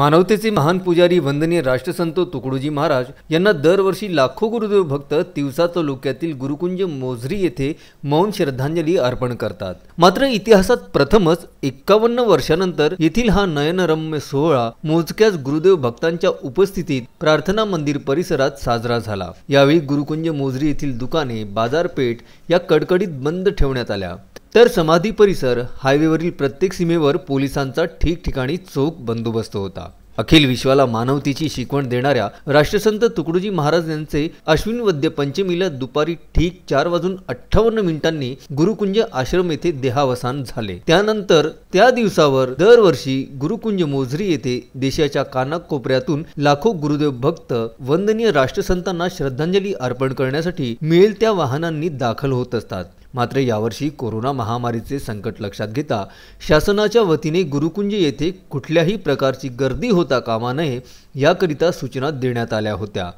मानवतेचे महान पुजारी वंदनीय राष्ट्रसंत तुकडोजी महाराज यांना दरवर्षी लाखो गुरुदेव भक्त तिवसा तालुक्यातील गुरुकुंज मोझरी येथे मौन श्रद्धांजली अर्पण करतात मात्र इतिहासात प्रथमच एक्कावन्न वर्षानंतर येथील हा नयनरम्य सोहळा मोजक्याच गुरुदेव भक्तांच्या उपस्थितीत प्रार्थना मंदिर परिसरात साजरा झाला यावेळी गुरुकुंज मोझरी येथील दुकाने बाजारपेठ या कडकडीत बंद ठेवण्यात आल्या तर समाधी परिसर हायवेवरील प्रत्येक सीमेवर पोलिसांचा ठिकठिकाणी चोख बंदोबस्त होता अखिल विश्वाला मानवतेची शिकवण देणाऱ्या राष्ट्रसंत तुकडोजी महाराज यांचे अश्विन वद्य पंचमीला दुपारी ठीक चार वाजून अठ्ठावन्न मिनिटांनी गुरुकुंज आश्रम येथे देहावसान झाले त्यानंतर त्या दिवसावर दरवर्षी गुरुकुंज मोझरी येथे देशाच्या कानाकोपऱ्यातून लाखो गुरुदेव भक्त वंदनीय राष्ट्रसंतांना श्रद्धांजली अर्पण करण्यासाठी मिळेल त्या वाहनांनी दाखल होत असतात मात्र यावर्षी कोरोना महामारीचे संकट लक्षात घेता शासनाच्या वतीने गुरुकुंज येथे कुठल्याही प्रकारची गर्दी होता कामा नये याकरिता सूचना देण्यात आल्या होत्या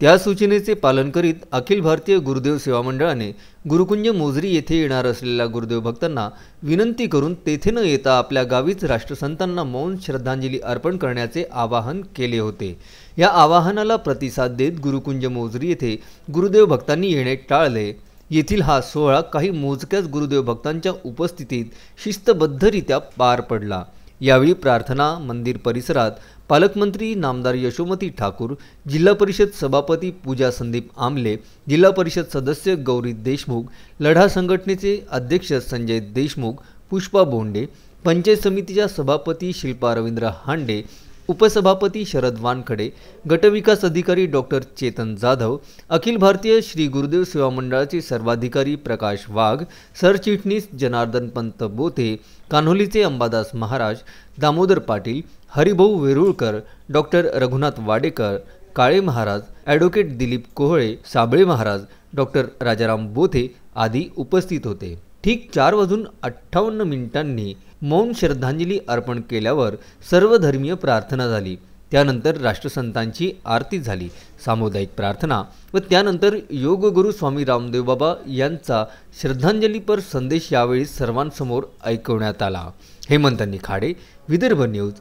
त्या सूचनेचे पालन करीत अखिल भारतीय गुरुदेव सेवा मंडळाने गुरुकुंज मोजरी येथे येणार असलेल्या गुरुदेव भक्तांना विनंती करून तेथे न येता आपल्या गावीच राष्ट्रसंतांना मौन श्रद्धांजली अर्पण करण्याचे आवाहन केले होते या आवाहनाला प्रतिसाद देत गुरुकुंज मोजरी येथे गुरुदेव भक्तांनी येणे टाळले येथील हा सोहळा काही मोजक्याच गुरुदेव भक्तांच्या उपस्थितीत शिस्तबद्धरित्या पार पडला यावेळी प्रार्थना मंदिर परिसरात पालकमंत्री नामदार यशोमती ठाकूर जिल्हा परिषद सभापती पूजा संदीप आमले जिल्हा परिषद सदस्य गौरी देशमुख लढा संघटनेचे अध्यक्ष संजय देशमुख पुष्पा बोंडे पंचायत समितीच्या सभापती शिल्पा रवींद्र हांडे उपसभापती शरद वानखडे गटविकास अधिकारी डॉक्टर चेतन जाधव अखिल भारतीय श्री गुरुदेव सेवा मंडळाचे सर्वाधिकारी प्रकाश वाघ सरचिटणीस जनार्दन पंत बोथे कान्होलीचे Ambadas Maharaj Damodar Patil Haribhau Verulkar doctor Raghunath Wadekar Kale Maharaj advocate Dilip Kohale Sable Maharaj doctor Rajaram Bothe आदी उपस्थित होते ठीक चार वाजून अठ्ठावन्न मिनिटांनी मौन श्रद्धांजली अर्पण केल्यावर सर्वधर्मीय प्रार्थना झाली त्यानंतर राष्ट्रसंतांची आरती झाली सामुदायिक प्रार्थना व त्यानंतर योगगुरु स्वामी रामदेव बाबा यांचा श्रद्धांजलीपर संदेश यावेळी सर्वांसमोर ऐकवण्यात आला हेमंत निखाडे विदर्भ न्यूज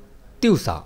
दिवसा